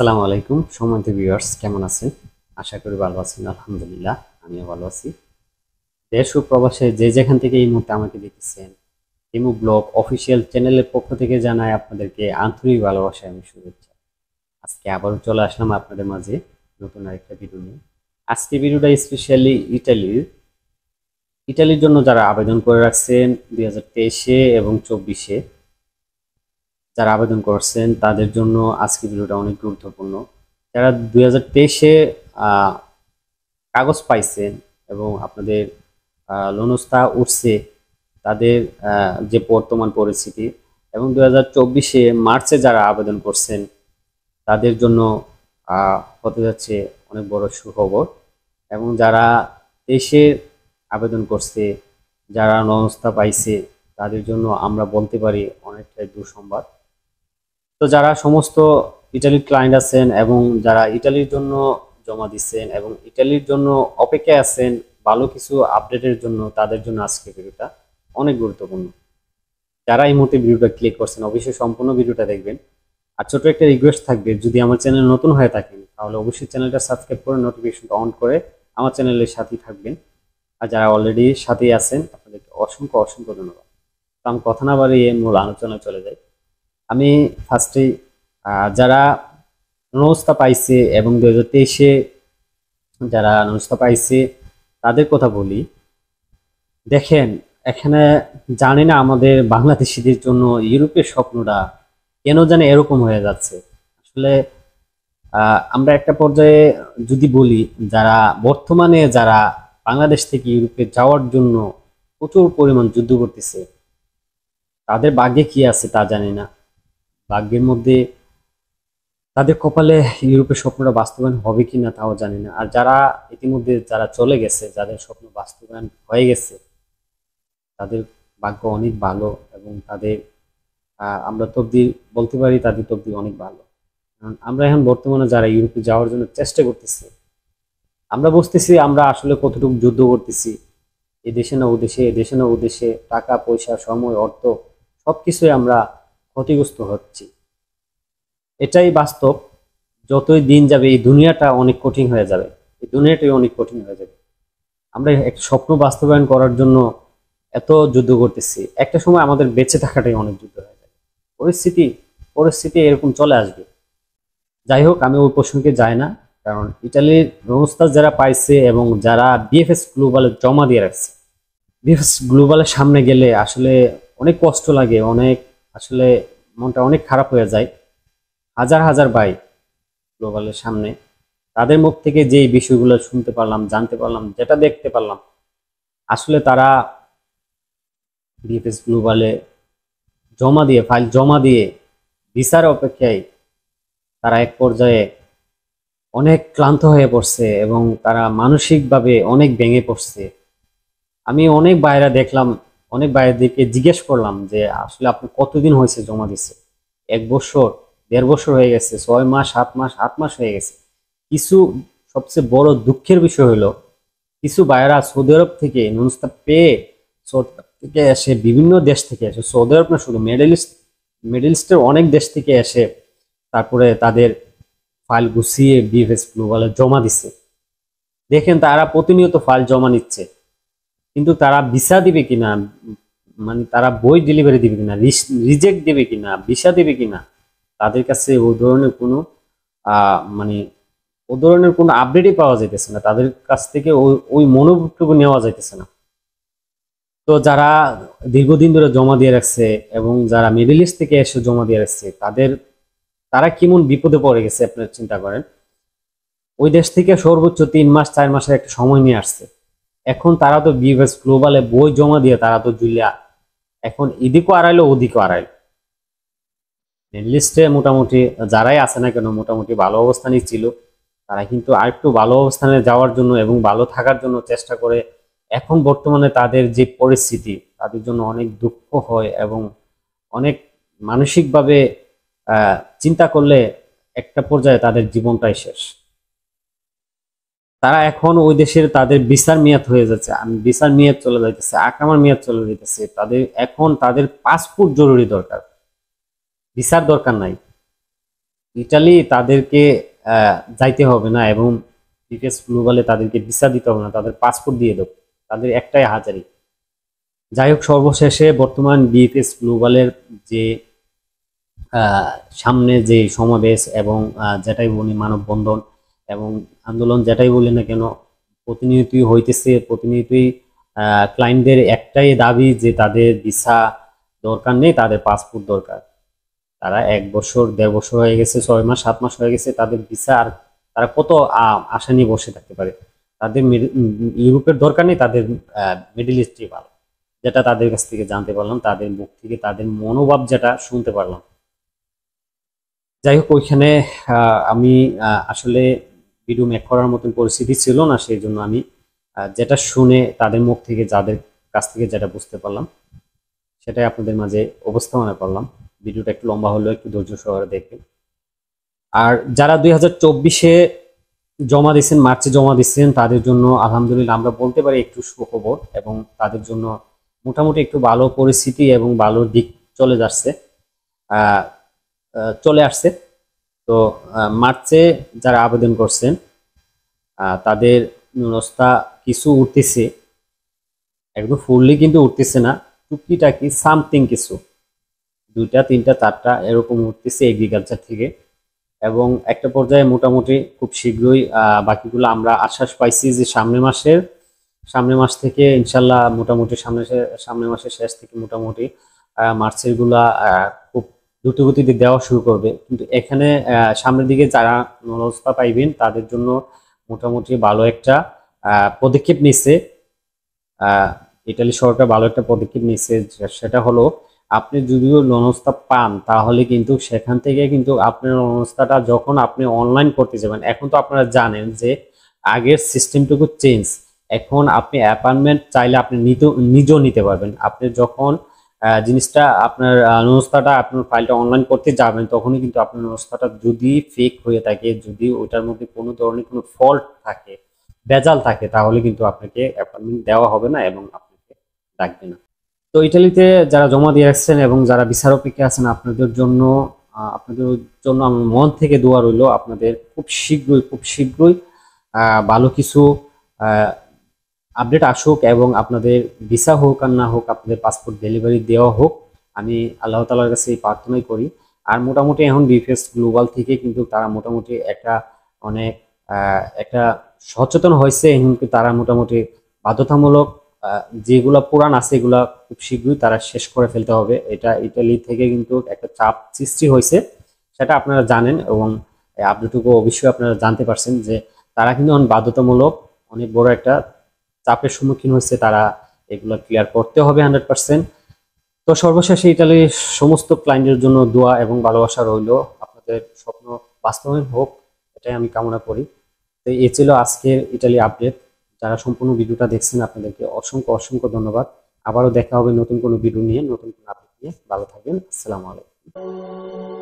সালাম আলাইকুম সময় ভিউয়ার্স কেমন আছেন আশা করি ভালো আছেন আলহামদুলিল্লাহ আমিও ভালো আছি দেশ ও প্রবাসে যে যেখান থেকে এই মুহূর্তে আমাকে দেখেছেন হিমু ব্লগ অফিসিয়াল চ্যানেলের পক্ষ থেকে জানাই আপনাদেরকে আন্তরিক ভালোবাসায় আমি শুভেচ্ছা আজকে আবারও চলে আসলাম আপনাদের মাঝে নতুন আরেকটা ভিডিও নিয়ে আজকে ভিডিওটা স্পেশালি ইটালির ইটালির জন্য যারা আবেদন করে রাখছেন দুই এবং চব্বিশে যারা আবেদন করছেন তাদের জন্য আজকে ভিডিওটা অনেক গুরুত্বপূর্ণ যারা দুই হাজার তেইশে কাগজ পাইছেন এবং আপনাদের লোনস্থা উঠছে তাদের যে বর্তমান পরিস্থিতি এবং দু হাজার চব্বিশে মার্চে যারা আবেদন করছেন তাদের জন্য হতে যাচ্ছে অনেক বড় সুখবর এবং যারা দেশে আবেদন করছে যারা নস্থা পাইছে তাদের জন্য আমরা বলতে পারি অনেকটাই দুঃসংবাদ তো যারা সমস্ত ইটালির ক্লায়েন্ট আছেন এবং যারা ইটালির জন্য জমা দিচ্ছেন এবং ইটালির জন্য অপেক্ষায় আছেন ভালো কিছু আপডেটের জন্য তাদের জন্য আজকে ভিডিওটা অনেক গুরুত্বপূর্ণ যারা এই মুহূর্তে ভিডিওটা ক্লিক করছেন অবশ্যই সম্পূর্ণ ভিডিওটা দেখবেন আর ছোট একটা রিকোয়েস্ট থাকবে যদি আমার চ্যানেল নতুন হয়ে থাকেন তাহলে অবশ্যই চ্যানেলটা সাবস্ক্রাইব করে নোটিফিকেশনটা অন করে আমার চ্যানেলের সাথেই থাকবেন আর যারা অলরেডি সাথেই আছেন আপনাদেরকে অসংখ্য অসংখ্য ধন্যবাদ তো আমি কথা না বাড়িয়ে মূল আলোচনা চলে যাই আমি ফার্স্টে যারা নস্তা পাইছে এবং দু হাজার তেইশে যারা নস্তা পাইছে তাদের কথা বলি দেখেন এখানে জানি না আমাদের বাংলাদেশিদের জন্য ইউরোপের স্বপ্নটা কেন জানে এরকম হয়ে যাচ্ছে আসলে আমরা একটা পর্যায়ে যদি বলি যারা বর্তমানে যারা বাংলাদেশ থেকে ইউরোপে যাওয়ার জন্য প্রচুর পরিমাণ যুদ্ধ করতেছে তাদের বাগে কি আছে তা জানি না ভাগ্যের মধ্যে তাদের কপালে ইউরোপের স্বপ্নটা বাস্তবায়ন হবে কি না তাও জানি না আর যারা ইতিমধ্যে যারা চলে গেছে যাদের স্বপ্ন বাস্তবায়ন হয়ে গেছে তাদের ভাগ্য অনেক ভালো এবং তাদের আমরা তব্দি বলতে পারি তাদের তব্দি অনেক ভালো কারণ আমরা এখন বর্তমানে যারা ইউরোপে যাওয়ার জন্য চেষ্টা করতেছি আমরা বুঝতেছি আমরা আসলে কতটুকু যুদ্ধ করতেছি এ দেশে না এ দেশে না ওদেশে টাকা পয়সা সময় অর্থ সব কিছুই আমরা ক্ষতিগ্রস্ত হচ্ছি এটাই বাস্তব যতই দিন যাবে এই দুনিয়াটা অনেক কঠিন হয়ে যাবে এই দুনিয়াটাই অনেক কঠিন হয়ে যাবে আমরা একটা স্বপ্ন বাস্তবায়ন করার জন্য এত যুদ্ধ করতেছি একটা সময় আমাদের বেঁচে থাকাটাই অনেক যুদ্ধ হয়ে যাবে পরিস্থিতি পরিস্থিতি এরকম চলে আসবে যাই হোক আমি ওই প্রসঙ্গে যাই না কারণ ইটালির রোমস্তাজ যারা পাইছে এবং যারা বিএফএস গ্লোবালে জমা দিয়ে রাখছে বিএফএস গ্লোবালের সামনে গেলে আসলে অনেক কষ্ট লাগে অনেক আসলে মনটা অনেক খারাপ হয়ে যায় হাজার হাজার ভাই গ্লোবালের সামনে তাদের মুখ থেকে যে বিষয়গুলো শুনতে পারলাম জানতে পারলাম যেটা দেখতে পারলাম আসলে তারা বিএফএস গ্লোবালে জমা দিয়ে ফাইল জমা দিয়ে বিচার অপেক্ষায় তারা এক পর্যায়ে অনেক ক্লান্ত হয়ে পড়ছে এবং তারা মানসিকভাবে অনেক ভেঙে পড়ছে আমি অনেক বাইরা দেখলাম অনেক বাইরেদেরকে জিজ্ঞেস করলাম যে আসলে আপনি কতদিন হয়েছে জমা দিচ্ছে এক বছর দেড় বছর হয়ে গেছে ছয় মাস সাত মাস আট মাস হয়ে গেছে কিছু সবচেয়ে বড় দুঃখের বিষয় হলো কিছু বাইরা সৌদি আরব থেকে নুনস্তা পেয়ে সৌদি থেকে এসে বিভিন্ন দেশ থেকে এসে সৌদি আরব না শুধু মিডল ইস্ট মিডল ইস্টের অনেক দেশ থেকে এসে তারপরে তাদের ফাইল গুছিয়ে বিএফএস গ্লোবালে জমা দিচ্ছে দেখেন তারা প্রতিনিয়ত ফাইল জমা নিচ্ছে কিন্তু তারা ভিসা দিবে কিনা মানে তারা বই ডেলিভারি দিবে কিনা রিজেক্ট দেবে কিনা ভিসা দেবে কিনা তাদের কাছে ও ধরনের কোনো মানে ও ধরনের কোনো আপডেটই পাওয়া যাইতেছে না তাদের কাছ থেকে ওই মনোভাবটুকু নেওয়া যাইতেছে না তো যারা দীর্ঘদিন ধরে জমা দিয়ে রাখছে এবং যারা মিডিল ইস্ট থেকে এসে জমা দিয়ে রাখছে তাদের তারা কেমন বিপদে পড়ে গেছে আপনার চিন্তা করেন ওই দেশ থেকে সর্বোচ্চ তিন মাস চার মাসের একটা সময় নিয়ে আসছে এখন তারা তো বিএফএস গ্লোবালে বই জমা দিয়ে তারা তো জুলিয়া এখন এদিকও আড়াইলো ওদিকও আড়াইলো লিস্টে মোটামুটি যারাই আছে না কেন মোটামুটি ভালো অবস্থানেই ছিল তারা কিন্তু আর একটু ভালো অবস্থানে যাওয়ার জন্য এবং ভালো থাকার জন্য চেষ্টা করে এখন বর্তমানে তাদের যে পরিস্থিতি তাদের জন্য অনেক দুঃখ হয় এবং অনেক মানসিকভাবে চিন্তা করলে একটা পর্যায়ে তাদের জীবনটাই শেষ তারা এখন ওই দেশের তাদের বিচার মেয়াদ হয়ে যাচ্ছে আমি বিচার মেয়াদ চলে যাইতেছে আকামার মেয়াদ চলে যাইতেছে তাদের এখন তাদের পাসপোর্ট জরুরি দরকার বিচার দরকার নাই ইটালি তাদেরকে যাইতে হবে না এবং ডিফেন্স গ্লোবালে তাদেরকে বিচার দিতে হবে না তাদের পাসপোর্ট দিয়ে দেব তাদের একটাই হাজারি যাই হোক সর্বশেষে বর্তমান ডিএফএস গ্লোবালের যে সামনে যে সমাবেশ এবং যেটাই উনি মানববন্ধন এবং আন্দোলন যেটাই বলি না কেন প্রতিনিয়তই হইতেছে প্রতিনিয়তই ক্লায়েন্টদের একটাই দাবি যে তাদের ভিসা দরকার নেই তাদের পাসপোর্ট দরকার তারা এক বছর দেড় বছর হয়ে গেছে ছয় মাস সাত মাস হয়ে গেছে তাদের ভিসা আর তারা কত আশা নিয়ে বসে থাকতে পারে তাদের ইউরোপের দরকার নেই তাদের মিডিল ইস্টই ভালো যেটা তাদের কাছ থেকে জানতে পারলাম তাদের মুখ থেকে তাদের মনোভাব যেটা শুনতে পারলাম যাই হোক ওইখানে আমি আসলে ভিডিও মেক করার মতন পরিস্থিতি ছিল না সেই জন্য আমি যেটা শুনে তাদের মুখ থেকে যাদের কাছ থেকে যেটা বুঝতে পারলাম সেটাই আপনাদের মাঝে মনে করলাম ভিডিওটা একটু লম্বা হলেও একটু ধৈর্য সহকারে দেখবেন আর যারা দুই হাজার চব্বিশে জমা দিচ্ছেন মার্চে জমা দিচ্ছেন তাদের জন্য আলহামদুলিল্লাহ আমরা বলতে পারি একটু সুখবর এবং তাদের জন্য মোটামুটি একটু ভালো পরিস্থিতি এবং ভালো দিক চলে যাচ্ছে চলে আসছে তো মার্চে যারা আবেদন করছেন তাদের নুনস্থা কিছু উঠতেছে একদম ফুললি কিন্তু উঠতেছে না টুকিটাকি সামথিং কিছু দুইটা তিনটা চারটা এরকম উঠতেছে এগ্রিকালচার থেকে এবং একটা পর্যায়ে মোটামুটি খুব শীঘ্রই বাকিগুলো আমরা আশ্বাস পাইছি যে সামনের মাসের সামনের মাস থেকে ইনশাল্লাহ মোটামুটি সামনে সামনের মাসের শেষ থেকে মোটামুটি মার্চেরগুলা খুব দ্রুত গতিতে দেওয়া শুরু করবে কিন্তু এখানে সামনের দিকে যারা নলস্তা পাইবেন তাদের জন্য মোটামুটি ভালো একটা পদক্ষেপ নিচ্ছে ইটালি সরকার ভালো একটা পদক্ষেপ নিচ্ছে সেটা হলো আপনি যদিও লনস্তা পান তাহলে কিন্তু সেখান থেকে কিন্তু আপনার লনস্তাটা যখন আপনি অনলাইন করতে যাবেন এখন তো আপনারা জানেন যে আগের সিস্টেমটুকু চেঞ্জ এখন আপনি অ্যাপার্টমেন্ট চাইলে আপনি নিজেও নিতে পারবেন আপনি যখন জিনিসটা আপনার নস্তাটা আপনার ফাইলটা অনলাইন করতে যাবেন তখনই কিন্তু আপনার নস্তাটা যদি ফেক হয়ে থাকে যদি ওইটার মধ্যে কোনো ধরনের কোনো ফল্ট থাকে ভেজাল থাকে তাহলে কিন্তু আপনাকে অ্যাপয়েন্টমেন্ট দেওয়া হবে না এবং আপনাকে ডাকবে না তো ইটালিতে যারা জমা দিয়ে রাখছেন এবং যারা বিচার অপেক্ষা আছেন আপনাদের জন্য আপনাদের জন্য আমার মন থেকে দোয়া রইল আপনাদের খুব শীঘ্রই খুব শীঘ্রই ভালো কিছু আপডেট আসুক এবং আপনাদের ভিসা হোক আর না হোক আপনাদের পাসপোর্ট ডেলিভারি দেওয়া হোক আমি আল্লাহ তালার কাছে এই প্রার্থনাই করি আর মোটামুটি এখন বিফেস গ্লোবাল থেকে কিন্তু তারা মোটামুটি একটা অনেক মানে, একটা সচেতন হয়েছে এখন তারা মোটামুটি বাধ্যতামূলক যেগুলা পুরাণ আছে এগুলা খুব শীঘ্রই তারা শেষ করে ফেলতে হবে এটা ইটালি থেকে কিন্তু একটা চাপ সৃষ্টি হয়েছে সেটা আপনারা জানেন এবং আপডেটুকু অবশ্যই আপনারা জানতে পারছেন যে তারা কিন্তু এখন বাধ্যতামূলক অনেক বড় একটা চাপের সম্মুখীন হয়েছে তারা এগুলো ক্লিয়ার করতে হবে হান্ড্রেড পার্সেন্ট তো সর্বশেষে ইটালির সমস্ত ক্লায়েন্টের জন্য দোয়া এবং ভালোবাসা রইল আপনাদের স্বপ্ন বাস্তবে হোক এটাই আমি কামনা করি তো এ ছিল আজকের ইটালি আপডেট যারা সম্পূর্ণ ভিডিওটা দেখছেন আপনাদেরকে অসংখ্য অসংখ্য ধন্যবাদ আবারও দেখা হবে নতুন কোনো ভিডিও নিয়ে নতুন কোনো আপডেট নিয়ে ভালো থাকবেন আসসালামু আলাইকুম